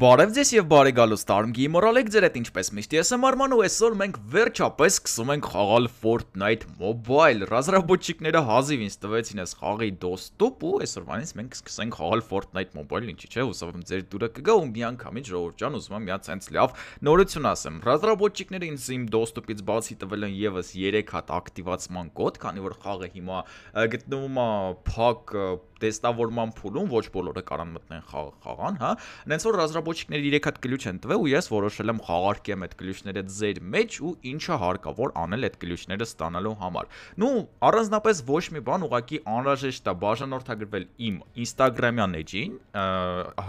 Բարև ձեզ եւ բարեգալուց տարմգի մորալ եք ձեր հետ ինչպես միշտ ես եմ Արման ու այսօր մենք վերջապես սկսում ենք խաղալ Fortnite Mobile։ Ռազրաբոչիկները հազիվ ինձ տվեցին այս խաղի դոստուպ ու այսօրվանից մենք սկսենք խաղալ Fortnite Mobile, ինչի՞ չէ, հուսով եմ ձեր դուրը կգա ու միանգամից ժողովուրդ ջան, ուզում եմ մի հատ sense լավ նորություն ասեմ։ Ռազրաբոչիկները ինձ իմ դոստուպից բացի տվել են եւս 3 հատ ակտիվացման կոդ, քանի որ խաղը հիմա գտնվում է փակ տեստավորման փուլում ոչ բոլորը կարան մտնեն խաղ խաղան, հա։ Նենց որ ռազմրաբոչիկները 3 հատ գլուչ են տվել ու ես որոշել եմ խաղարկեմ այդ գլուչները ձեր մեջ ու ինչը հարկավոր անել այդ գլուչները ստանալու համար։ Նու առանձնապես ոչ մի բան ուղակի անհրաժեշտ է բաժանորդագրվել իմ Instagram-յան էջին,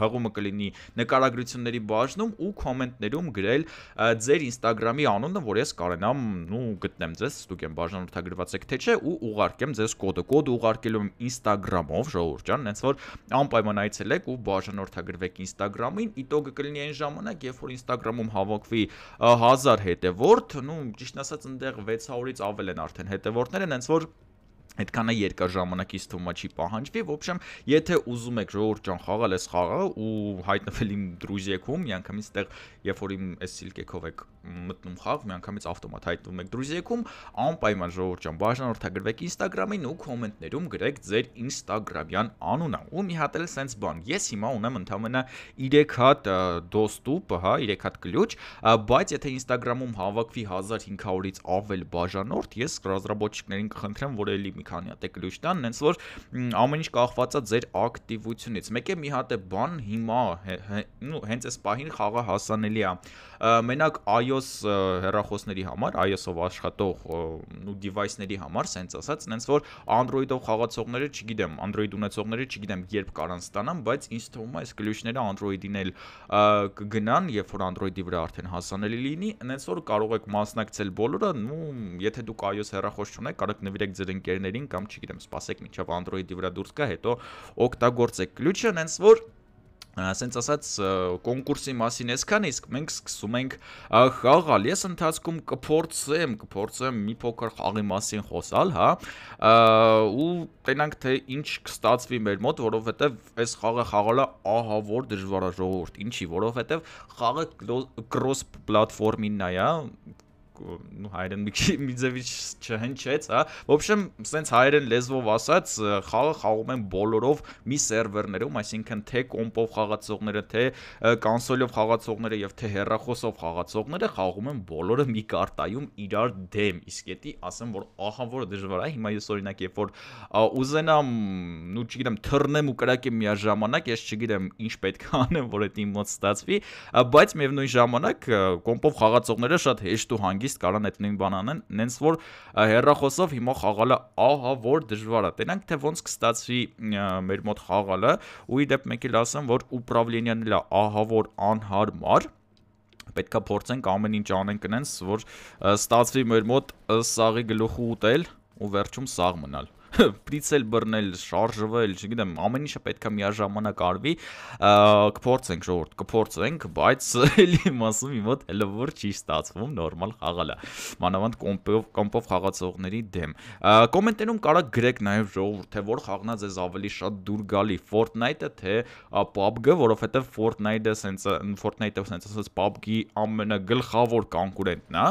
հղումը կլինի նկարագրությունների բաժնում ու կոմենտներում գրել ձեր Instagram-ի անունը, որ ես կարենամ ու գտնեմ ձեզ, դուք եմ բաժանորդագրված եք թե չէ ու ուղարկեմ ձեզ կոդը, կոդը ուղարկելու եմ Instagram-ով, ժո Շարոուր ջան, հենց որ անպայման այցելեք ու բաժանորդագրվեք Instagram-ին, իտոգը կլինի այն ժամանակ, երբ որ Instagram-ում հավաքվի 1000 հետևորդ, նու ճիշտ ասած այնտեղ 600-ից ավել են արդեն հետևորդները, հենց որ այդքանը երկար ժամանակի ստումա չի պահանջվի, ոբշեմ, եթե ուզում եք ժողովուրդ ջան խաղալ այս խաղը ու հայտնվել իմ դրուզյեքում, միանգամից այդտեղ, երբ որ իմ այս սիլկեքով եք մտնում խաղ, միանգամից ավտոմատ հայտնվում եք դրույզեքում, անպայման ժողովուրդ ջան, բաժանորդագրվեք Instagram-ին ու կոմենտներում գրեք ձեր Instagram-յան անունը։ Ու մի հատ էլ սենց բան, ես հիմա ունեմ ընդամենը 3 հատ դոստուպ, հա, 3 հատ գլուճ, բայց եթե Instagram-ում հավաքվի 1500-ից ավել բաժանորդ, ես ռազմավարչիկներին կխնդրեմ, որ էլի մի քանի հատ է գլուճ տան, նենց որ ամեն ինչ կախված է ձեր ակտիվությունից։ Մեկ է մի հատ է բան հիմա, հենց այս պահին խաղը հասանելի է։ Մենակ այո iOS հեռախոսների համար, iOS-ով աշխատող ու device-ների համար, սենց ասած, նենց որ Android-ով խաղացողները, չգիտեմ, Android ունեցողները, չգիտեմ, երբ կարան ստանան, բայց ինձ թվում է այս գլուշները Android-ին էլ կգնան, երբ որ Android-ի վրա արդեն հասանելի լինի, նենց որ կարող եք մասնակցել բոլորը, ու եթե դուք iOS հեռախոս չունեք, կարող եք նվիրեք ձեր ընկերներին կամ չգիտեմ, սպասեք, մինչև Android-ի վրա դուրս գա, հետո օգտագործեք գլուչը, նենց որ ասենց ասած կոնկուրսի մասին էսքան, իսկ մենք սկսում ենք խաղալ։ Ես ընթացքում կփորձեմ, կփորձեմ մի փոքր խաղի մասին խոսալ, հա, ու տենանք թե ինչ կստացվի մեր մոտ, որովհետև այս խաղը խաղալը ահավոր դժվար է ժողովուրդ։ Ինչի, որովհետև խաղը cross platform-ին է, հա, ну հայերեն մի քիչ մի ձևից չհնչեց, հա։ Ոբշեմ, սենց հայերեն լեզվով ասած, խաղը խաղում են բոլորով մի սերվերներում, այսինքն թե կոմպով խաղացողները, թե կոնսոլով խաղացողները եւ թե հեռախոսով խաղացողները խաղում են բոլորը մի կարտայում իրար դեմ։ Իսկ եթե ասեմ, որ ահա որը դժվար է, հիմա ես օրինակ երբ որ ուզենամ, ну չգիտեմ, թռնեմ ու կրակեմ միաժամանակ, ես չգիտեմ ինչ պետք է անեմ, որ այդ իմ մոտ ստացվի, բայց միևնույն ժամանակ կոմպով խաղացողները շատ հեշտ ու հանգիստ հանգիստ կարան այդ նույն բան անեն, նենց որ հերրախոսով հիմա խաղալը ահա որ դժվար է։ Տենանք թե ոնց կստացվի մեր մոտ խաղալը, ու ի դեպ մեկի լասեմ, որ ուправլենիան էլ ահա որ անհարմար պետքա փորձենք ամեն ինչ անենք այնպես որ ստացվի մեր մոտ սաղի գլուխը ուտել ու վերջում սաղ մնալ պրիցել բռնել, շարժվել, չգիտեմ, ամեն ինչը պետքա միաժամանակ արվի։ Կփորձենք ժողովուրդ, կփորձենք, բայց էլի իմ ասում իմ մոտ հələ որ չի ստացվում նորմալ խաղալը։ Մանավանդ կոմպով կոմպով խաղացողների դեմ։ Կոմենտերում կարա գրեք նաև ժողովուրդ, թե որ խաղնա ձեզ ավելի շատ դուր գալի Fortnite-ը, թե PUBG-ը, որովհետև Fortnite-ը սենց Fortnite-ը սենց ասած PUBG-ի ամենագլխավոր կոնկուրենտն է,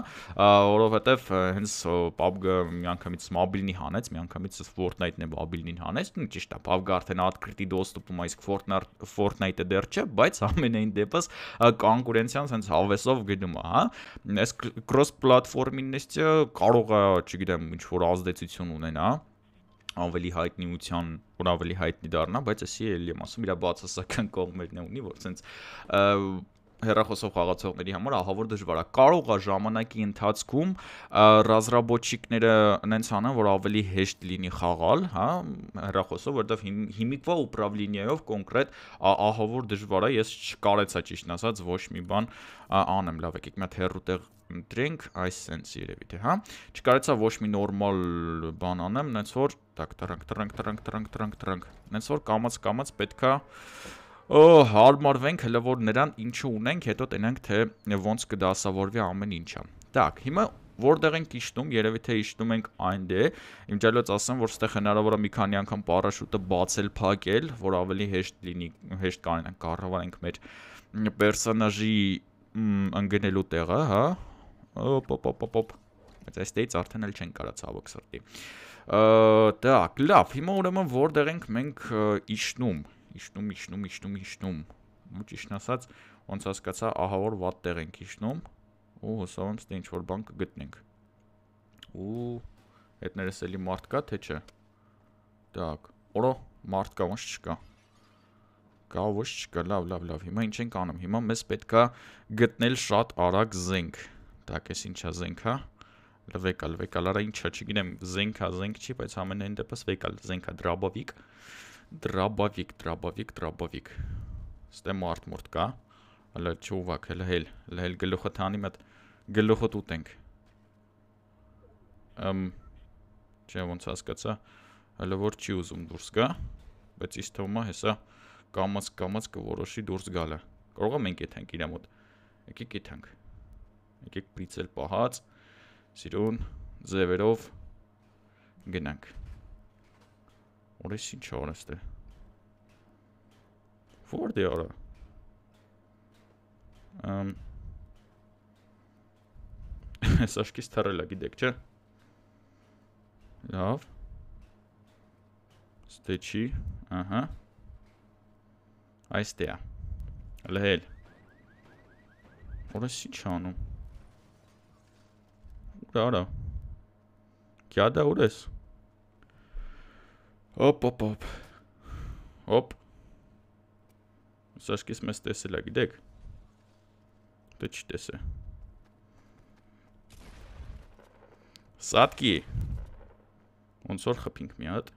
որովհետև հենց PUBG-ը միանգամից մոբիլնի հանեց, միանգամից Fortnite-ն եւ Abilin-ին հանեցնում, ճիշտ է, PUBG արդեն открытый достуp-ում, իսկ Fortnite Fortnite-ը դեռ չէ, բայց ամենայն դեպս կոնկուրենցիան sense հավեսով գնում է, հա։ Այս cross-platform-ինստը կարող է, չգիտեմ, ինչ որ ազդեցություն ունենա ավելի հայտնիության, որ ավելի հայտնի դառնա, բայց էսի էլի եմ ասում, իր բացասական կողմերն է ունի, որ sense հերախոսով խաղացողների համար ահավոր դժվար է։ Կարող է ժամանակի ընթացքում ռազմրաբոչիկները նենց անեն, որ ավելի հեշտ լինի խաղալ, հա, հերախոսով, որովհետև հիմ, հիմիկվա ուправլինիայով կոնկրետ ահավոր դժվար է, ես չկարեցա ճիշտ ասած ոչ մի բան անեմ, լավ եկեք մի հատ հերու տեղ ընտրենք, այս sense երևի թե, հա։ Չկարեցա ոչ մի նորմալ բան անեմ, նենց որ, տակ, տրնք, տրնք, տրնք, տրնք, տրնք, տրնք, նենց որ կամած կամած պետքա հարմարվենք հələ որ նրան ինչու ունենք, հետո տենանք թե ոնց կդասավորվի ամեն ինչը։ Так, հիմա որտեղ ենք իշտում, երևի թե իշտում ենք այնտեղ։ դե, Իմ ջալոց ասեմ, որ ստեղ հնարավոր է մի քանի անգամ պարաշուտը բացել, փակել, որ ավելի հեշտ լինի, հեշտ կարողանանք կառավարենք մեր պերսոնաժի ընկնելու տեղը, հա։ Օպ, օպ, օպ, օպ։ Բայց այստեղից արդեն էլ չեն կարա ցավոք սրտի։ Ա, դա, լավ, հիմա ուրեմն որտեղ ենք մենք իշտում իշնում, իշնում, իշնում, իշնում։ Ու ճիշտ ասած, ոնց հասկացա, ահա որ վատ տեղ ենք իշնում ու հուսով եմ, թե ինչ որ բան կգտնենք։ Ու հետներս էլի մարդ կա, թե չէ։ Так, օրո մարդ կա, ոնց չկա։ Կա, ոչ չկա, լավ, լավ, լավ։ Հիմա ինչ ենք անում։ Հիմա մեզ պետքա գտնել շատ արագ զենք։ Так, էս ինչա զենքա։ հա։ Լվեկալ, վեկալ, արա ինչա, չգիտեմ, զենքա, հա, զենք չի, բայց ամենայն դեպս վեկալ, զենքա հա, դրաբովիկ։ Ա Դրաբավիկ, դրաբավիկ, դրաբավիկ։ Ստե մարդ մորդ կա։ Հələ չուվակ, հələ հել, հələ հել գլուխը թանի մտ գլուխը տուտենք։ Ամ չէ ոնց հասկացա։ Հələ որ չի ուզում դուրս գա, բայց իսկ թվում է հեսա կամած կամած կորոշի դուրս գալը։ Կարող է մենք եթանք իրա մոտ։ Եկեք եթանք։ Եկեք պրիցել պահած, սիրուն, ձևերով գնանք։ Օրես ինչ օրեստ է։ Որտե օրա։ Ամ Սաշկիս թարելա գիտեք, չէ։ Լավ։ Ստեչի, ահա։ Այստեղ։ Լհել։ Որս ինչ անում։ Ուր արա։ Կյադա ուր ես։ Ա Ոպ, ոպ, ոպ։ Ոպ։ Սաշկիս մեզ տեսել է, գիտեք։ Դե չի տեսե։ Սատկի։ Ոնց որ խփինք մի հատ։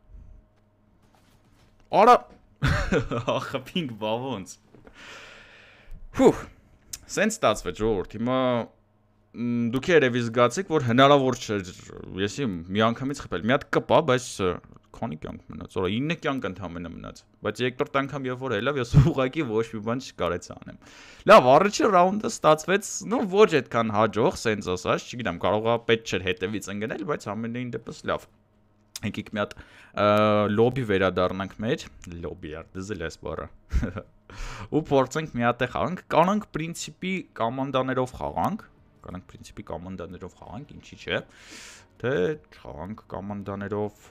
Արա։ Խփինք բա ոնց։ Հուհ։ Սենց ստացվեց ժողովուրդ։ Հիմա դուք երևի զգացիք, որ հնարավոր չէր եսի միանգամից խփել։ Մի հատ կպա, բայց քանի կյանք մնաց, օրը 9 կյանք ընդամենը մնաց։ Բայց երկրորդ անգամ երբ որ ելավ, ես ուղակի ոչ մի բան չկարեցա անեմ։ Լավ, առաջի ռաունդը ստացվեց, նո ոչ այդքան հաջող, սենց ասած, չգիտեմ, կարողա պետք չէր հետևից ընկնել, բայց ամենին դեպս լավ։ Եկեք մի հատ լոբի վերադառնանք մեր, լոբի արդեզել էս բառը ու փորձենք միատեղ խաղանք։ Կանանք պրինցիպի կոմանդաներով խաղանք, Կարանք principi կոմանդաներով խաղանք, ինչի՞ չէ։ Թե խաղանք կոմանդաներով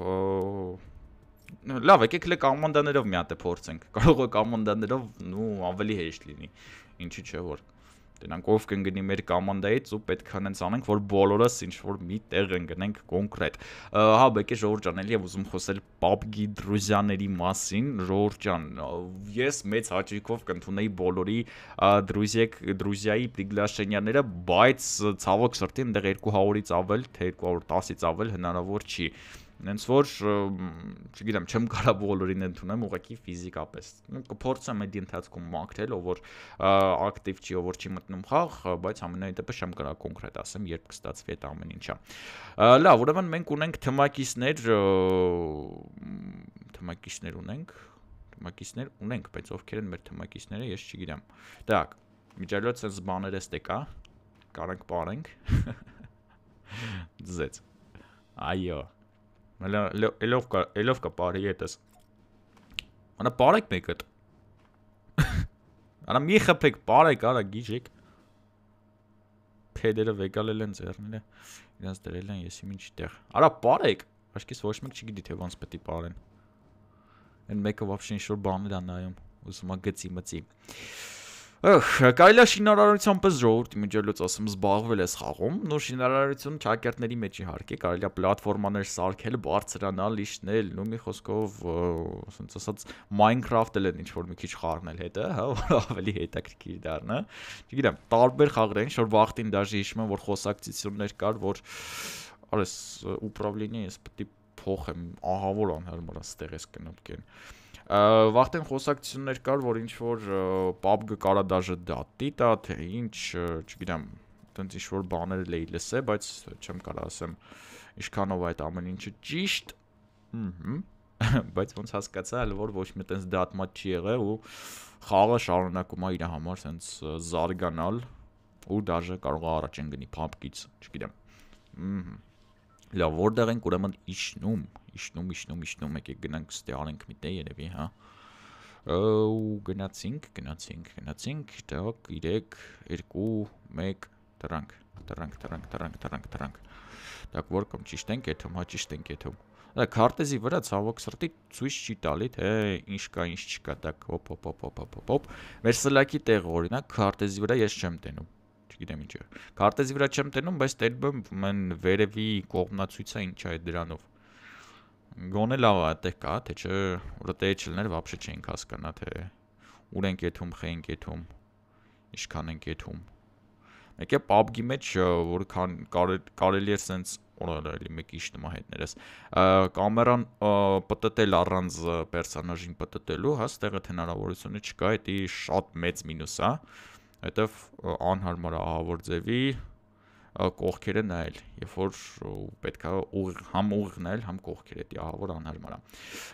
լավ, եկեք լե կոմանդաներով մի հատ է փորձենք։ Կարող է կոմանդաներով նու ավելի հեշտ լինի։ Ինչի՞ չէ որ Տենանք ով կընկնի մեր կոմանդայից ու պետք է հենց անենք, որ բոլորըս ինչ որ մի տեղ ընկնենք կոնկրետ։ Հա, Բեկե Ժորժ ջան, ելի եմ ուզում խոսել PUBG դրուզյաների մասին, Ժորժ ջան, ես մեծ հաճույքով կընդունեի բոլորի դրուզիեք դրուզիայի Պիգլաշենյանները, բայց ցավոք սրտի այնտեղ 200-ից ավել, թե 210-ից ավել հնարավոր չի։ Ա, Հենց որ չգիտեմ, չեմ կարա բոլորին ընդունեմ, ուղղակի ֆիզիկապես։ Կփորձեմ այդ ընթացքում մաքրել, ով որ ակտիվ չի, ով որ չի մտնում խաղ, բայց ամենայն դեպքում չեմ կարա կոնկրետ ասեմ, երբ կստացվի այդ ամեն ինչը։ Լավ, ուրեմն մենք ունենք թմակիչներ, թմակիչներ ունենք, թմակիչներ ունենք, բայց ովքեր են մեր թմակիչները, ես չգիտեմ։ Դակ, միջալյոց sense բաներ էստե կա։ Կարանք բարենք։ Ձեզ։ Այո, Էլովկա, էլովկա բարի ետես։ Անա բարեք մեկը։ Անա մի խփեք, բարեք, արա գիջեք։ Փեդերը վեգալել են ձեռները, իրենց դրել են եսի ինչ տեղ։ Արա բարեք, աշկես ոչ մեկ չգիտի թե ոնց պետք է բարեն։ Այն մեկը вообще ինչ որ բաներ ա նայում, ուզում ա գծի մծի։ Ահ, կարելի է շինարարության պես ժողովրդի միջելոց ասեմ զբաղվել ես խաղում։ Նոր շինարարությունը ճակերտների մեջ իհարկե կարելի է պլատֆորմաներ սարքել, բարձրանալ, իշնել, նո մի խոսքով, ասենց ասած Minecraft-ել են ինչ-որ մի քիչ խառնել հետը, հա, որ ավելի հետաքրքիր դառնա։ Չգիտեմ, տարբեր խաղեր են, որ վախտին դաժե հիշում եմ, որ խոսակցություններ կար, որ արես ուправլենիա ես պետք է փոխեմ, ահա որ անհարմար է ստեղ ես կնոպկեն։ Ա Վախտեն խոսակցություններ կար, որ ինչ որ PUBG-ը կարա դաժե դատի տա, թե ինչ, չգիտեմ, այդպես ինչ որ բաներ էի լսե, բայց չեմ կարող ասեմ ինչքանով այդ ամեն ինչը ճիշտ։ Հհհ բայց ոնց հասկացա, հəl որ ոչ մի տենց դատմա չի եղել ու խաղը շարունակում է իր համար տենց զարգանալ ու դաժե կարող է առաջ ընկնի PUBG-ից, չգիտեմ։ Լավ, որտեղ ենք ուրեմն իջնում, իշնում, իշնում, իշնում, եկեք գնանք ստե արենք միտե երևի, հա։ Ու գնացինք, գնացինք, գնացինք, դակ 3 2 1 տրանք, տրանք, տրանք, տրանք, տրանք, տրանք։ Դակ որ կամ ճիշտ ենք, եթում, հա ճիշտ ենք, եթում։ Դա քարտեզի վրա ցավոք սրտի ցույց չի տալի, թե ինչ կա, ինչ չկա, դակ հոփ հոփ հոփ հոփ հոփ հոփ։ Մեր սլակի տեղը օրինակ քարտեզի վրա ես չեմ տենում չգիտեմ ինչը։ Քարտեզի վրա չեմ տենում, բայց տելբեմ մեն վերևի կողմնացույցը ինչա է դրանով։ Գոնե լավ է, այդտեղ կա, թե չէ, որտեղ չլներ вообще չենք հասկանա թե ուր ենք եթում, խե ենք եթում, ինչքան ենք եթում։ Մեկ է PUBG-ի մեջ որքան կարելի է սենց օրալ էլի մեկի շտմա հետներս։ Կամերան պտտել առանց պերսոնաժին պտտելու, հա, ստեղ այդ հնարավորությունը չկա, դա շատ մեծ մինուս է, հետև անհարմար ահավոր ձևի կողքերը նայել, երբ որ պետքա ուղ համ ուղ նայել, համ կողքերը, դա հավոր անհարմար է։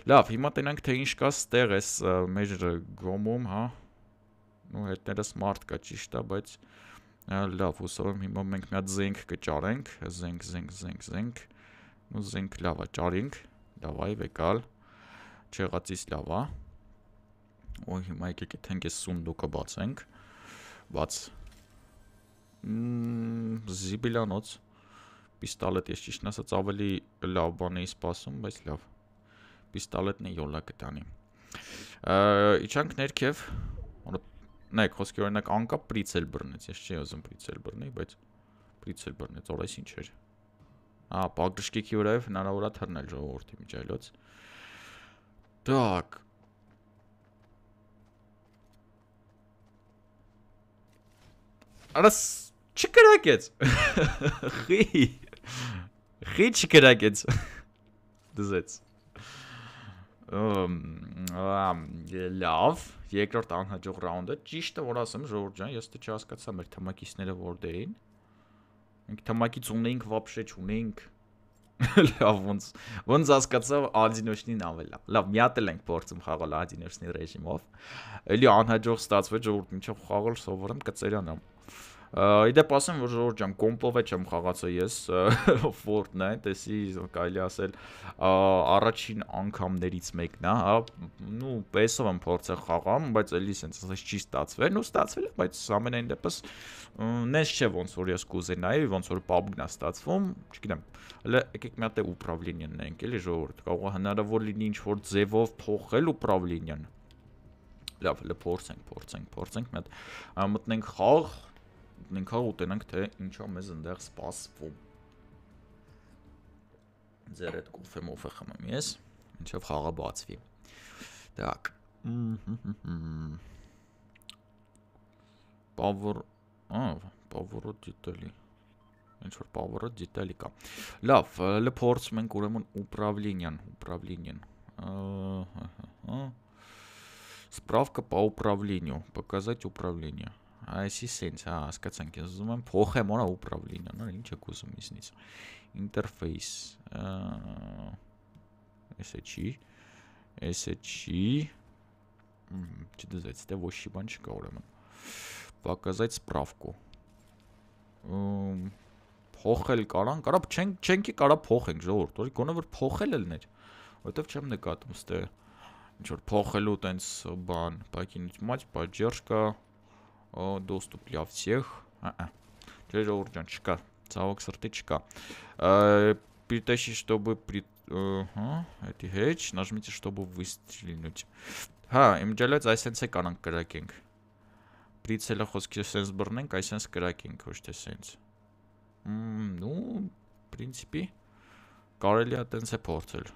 Լավ, հիմա տենանք թե ինչ կա ստեղ էս մեր գոմում, հա։ Ну, հետները smart կա, ճիշտ է, բայց լավ, հուսով եմ հիմա մենք մի հատ զենք կճարենք, զենք, զենք, զենք, զենք։ Ну, զենք լավ է, ճարենք։ Դավայ վեկալ։ Չեղածից լավ է։ Ու հիմա եկեք այդենք էս սունդուկը բացենք։ Բաց Զիբիլանոց պիստոլետ ես ճիշտ ասած ավելի լավ բան էի սպասում, բայց լավ։ Պիստոլետն է յոլա կտանի։ Իչանք ներքև նայեք, խոսքի օրինակ անկա պրիցել բռնեց, ես չի ուզում պրիցել բռնել, բայց պրիցել բռնեց, օր այս ինչ էր։ Ահա, բագրշկիկի վրայով հնարավոր է թռնել ժողովրդի միջայլոց։ Так, Раз չկրակեց։ Խի։ Խի չկրակեց։ Դզեց։ Ամ լավ, երկրորդ անհաջող ռաունդը ճիշտ է, որ ասեմ Ժորժ ջան, ես թե չհասկացա մեր թմակիցները որտեղ էին։ Մենք թմակից ունեինք, վաբշե չունեինք։ Լավ, ոնց ոնց հասկացա Ադինոշնին ավելա։ Լավ, մի հատ էլ ենք փորձում խաղալ Ադինոշնի ռեժիմով։ Էլի անհաջող ստացվեց, ժողովուրդ ինչով խաղալ սովորեմ կծերանամ։ Իդեպ ասեմ, որ Ժորժ ջան, կոմպով չեմ խաղացա ես Fortnite, էսի կարելի ասել առաջին անգամներից մեկն է, հա, նու PES-ով եմ փորձել խաղամ, բայց էլի սենց ասես չի ստացվել, նու ստացվել է, բայց ամենայն դեպս նես չէ ոնց որ ես կուզենայի, ոնց որ PUBG-ն է ստացվում, չգիտեմ։ Հələ եկեք մի հատ է ուправլենիան նայենք, էլի ժողովուրդ, կարող է հնարավոր լինի ինչ-որ ձևով փոխել ուправլենիան։ Լավ, հələ փորձենք, փորձենք, փորձենք, մի հատ մտնենք խաղ, մենք հա ուտենանք թե ինչա մեզ այնտեղ սպասվում ձեր այդ կոֆե մոֆե խմեմ ես ինչով խաղը բացվի так power ա power-ը դիտելի ինչ որ power-ը դիտելի կա լավ լփորձում ենք ուրեմն управлениան управлениան ահա Справка по управлению. Показать управление այսի sense, հա, հասկացանք, ես ուզում եմ փոխեմ, օրա ուправլինիա, հա, նա ինչ եք ուզում իսնից։ Interface, էսը չի, էսը չի։ Չդզեց, դե ոչ մի բան չկա ուրեմն։ Показать справку։ Փոխել կարան, կարա չենք չենքի կարա փոխենք ժողովուրդ, որի գոնե որ փոխել ելներ, որովհետև չեմ նկատում ստե ինչ որ փոխելու տենց բան, բակինից մաջ, բաժերշկա, բա доступ для всех. А-а. Джерри Джон, чека. Ցավոք սրտի չկա։ Притащи, чтобы при ըհա, էդի հեչ, нажмите, чтобы выстрелить։ Հա, իմ ջալած այսենց է կանանք կրակենք։ Прицելը խոսքի սենց բռնենք, այսենց կրակենք, ոչ թե սենց։ Մմ, ну, principi կարելի է տենց է փորձել։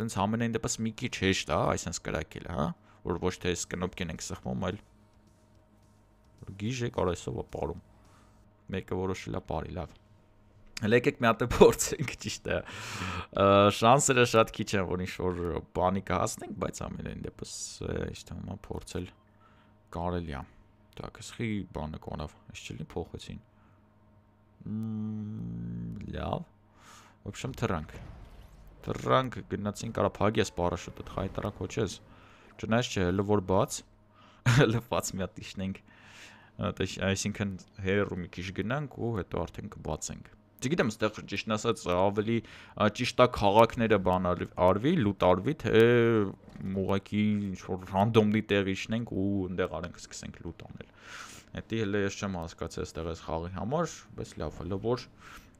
Սենց ամենայն դեպս մի քիչ հեշտ է, հա, այսենց կրակելը, հա, որ ոչ թե այս կնոպկեն ենք սխմում, այլ գիժը կարեսովա պարում։ Մեկը որոշել է բարի, լավ։ Հələ եկեք մի հատ փորձենք ճիշտ է։ Շանսերը շատ քիչ են, որ ինչ որ բանի կհասնենք, բայց ամենայն դեպս ճիշտ համա փորձել կարելի է։ Դա կսխի բանը կոնավ, ես չլինի փոխեցին։ Լավ։ Ոբշեմ թրանք։ Թրանք գնացին կարա փագի ես պարաշուտը, խայտարա քոչես։ Չնայած չէ, հələ որ բաց, հələ բաց մի հատ իշնենք այսինքն հերերու մի քիչ գնանք ու հետո արդեն կբացենք չգիտեմ, ստեղ ճիշտ ասած ավելի ճիշտա քաղաքները բանալ արվի, լուտարվի, թե ուղակի ինչ որ ռանդոմլի տեղ իջնենք ու այնտեղ արենք սկսենք լուտ անել։ Դա հենց ես չեմ հասկացել այստեղ այս խաղի համար, բայց լավ, հələ որ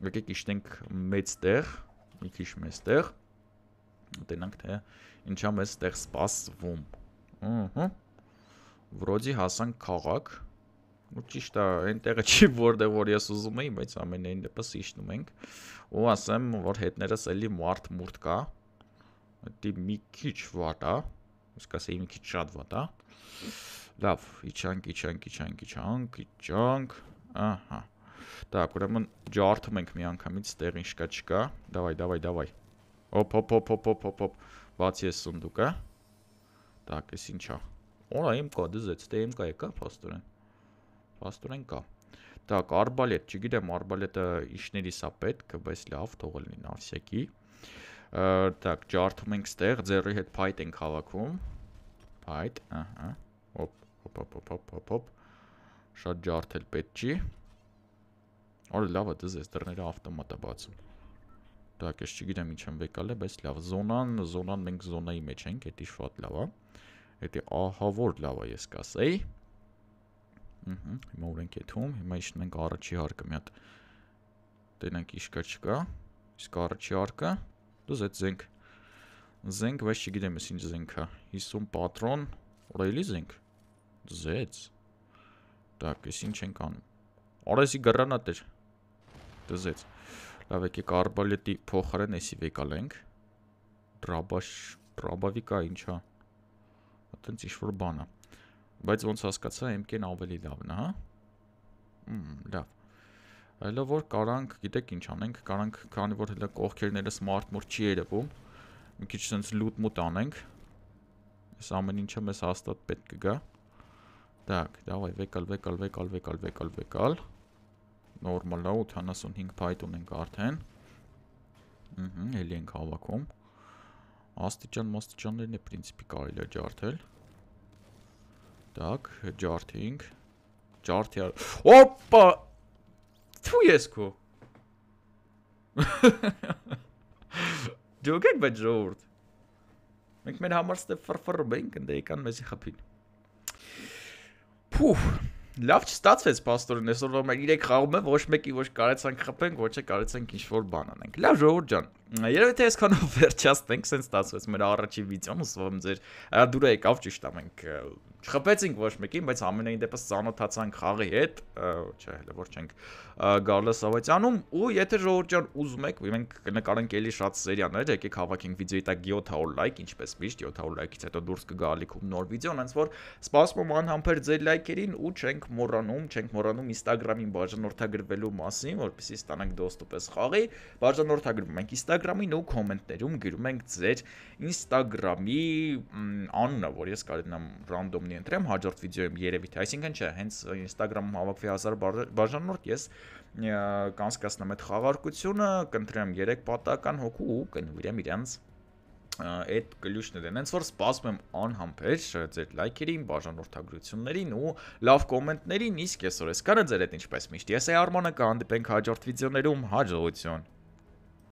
եկեք իջնենք մեծ տեղ, մի քիչ մեծ տեղ։ Տենանք թե ինչա մեզ այդտեղ սպասվում։ Ահա։ Վրոդի հասանք քաղաք։ Ահա ու ճիշտ է, այնտեղը չի որտեղ որ ես ուզում էի, բայց ամենայն դեպս իշտում ենք։ Ու ասեմ, որ հետներս էլի մարդ մուրդ կա։ Դա մի քիչ վատ է, իսկ ասեի մի քիչ շատ վատ է։ Լավ, իջանք, իջանք, իջանք, իջանք, իջանք։ Ահա։ Դա ուրեմն ջարդում ենք մի անգամից տեղ ինչ կա չկա։ Դավայ, դավայ, դավայ։ Հոփ, հոփ, հոփ, հոփ, հոփ, հոփ։ Բացի է սունդուկը։ Так, էս ինչա։ Օրա իմ կա, դեզ էց, դե իմ կա եկա, փաստորեն։ Պաստորեն կա։ Так, արբալետ, չգիտեմ, արբալետը իշների սա պետք, բայց լավ, թողել լինի նավսյակի։ Так, ջարդում ենք ստեղ, ձեռի հետ փայտ ենք հավաքում։ Փայտ, ահա։ Հոպ, հոպ, հոպ, հոպ, հոպ, հոպ։ Շատ ջարդել պետք չի։ Օրը լավը դզես դռները ավտոմատ է բացում։ Так, ես չգիտեմ ինչ եմ վեկալ է, բայց լավ, զոնան, զոնան մենք զոնայի մեջ ենք, դա շատ լավ է։ Դա ահավոր լավ է, ես կասեի։ Ահա, հիմա ուր ենք եթում, հիմա իշտ մենք առաջի հարկը մի հատ տենանք իշկա չկա, իսկ առաջի հարկը դուզ այդ զենք, զենք, բայց չգիտեմ ես ինչ զենքա, 50 պատրոն, որայլի զենք, զեց, տակ, ես ինչ ենք անում, արեսի գրանատ էր, դզեց, դե լավ եկեք արբալետի փոխարեն եսի վեկալ ենք, դրաբաշ, դրաբավիկա ինչա, ատենց ինչ-որ բանա, Բայց ոնց հասկացա, MK-ն ավելի լավն է, հա։ Մմ, լավ։ Հələ որ կարանք, գիտեք ինչ անենք, կարանք, քանի որ հələ կողքերները smart mode չի երևում, մի քիչ sense loot մոտ անենք։ Այս ամեն ինչը մեզ հաստատ պետք կգա։ Так, давай, векал, векал, векал, векал, векал, векал։ Նորմալ է 85 Python ենք արդեն։ Ահա, էլի ենք հավաքում։ Աստիճան մաստիճաններն է principi կարելի է ջարդել։ Так, ջարդինք։ Ջարդի ար։ Օպա։ Թու ես քո։ Դու գետ բայց ժորդ։ Մենք մեր համար ստե ֆրֆրբ ենք, ընդ եկան մեզի խփին։ Փուհ։ Լավ չստացվեց пастоրին, այսօր որ մենք իրեք խաղում ենք, ոչ մեկի ոչ կարեցանք խփենք, ոչ է կարեցանք ինչ-որ բան անենք։ Լավ ժողովուրդ ջան, Երևի թե այսքանով վերջացնենք, սենց ստացվեց մեր առաջին վիդեոն, ուսում եմ ձեր դուր եկավ ճիշտ ամենք Չխփեցինք ոչ մեկին, բայց ամենայն դեպս ծանոթացանք խաղի հետ, չէ, հələ որ չենք Գարլա Սավատյանում ու եթե ժողովուրդ ջան ուզում եք, մենք կնկարենք էլի շատ սերիաներ, եկեք հավաքենք վիդեոյի տակ 700 լայք, ինչպես միշտ 700 լայքից հետո դուրս կգա ալիքում նոր վիդեո, այնց որ սպասում եմ անհամբեր ձեր լայքերին ու չենք մոռանում, չենք մոռանում Instagram-ին բաժանորդագրվելու մասին, որպեսզի ստանանք դոստուպ էս խաղի, բաժանորդագրվում ենք Instagram-ին ու կոմենտներում գրում ենք ձեր Instagram-ի անունը, որ ես կարենամ ռանդոմ կլինի ընտրեմ հաջորդ վիդեոյում երևի թե այսինքն չէ հենց Instagram-ում հավաքվի 1000 բաժանորդ ես կանսկացնեմ այդ խաղարկությունը կընտրեմ 3 պատական հոգու ու կնվիրեմ իրենց այդ կլյուշն են։ Հենց որ սպասում եմ անհամբեր ձեր լայքերին, բաժանորդագրություններին ու լավ կոմենտներին, իսկ այսօր էսքանը ձեր հետ ինչպես միշտ։ Ես էի Արմանը կհանդիպենք հաջորդ վիդեոներում, հաջողություն։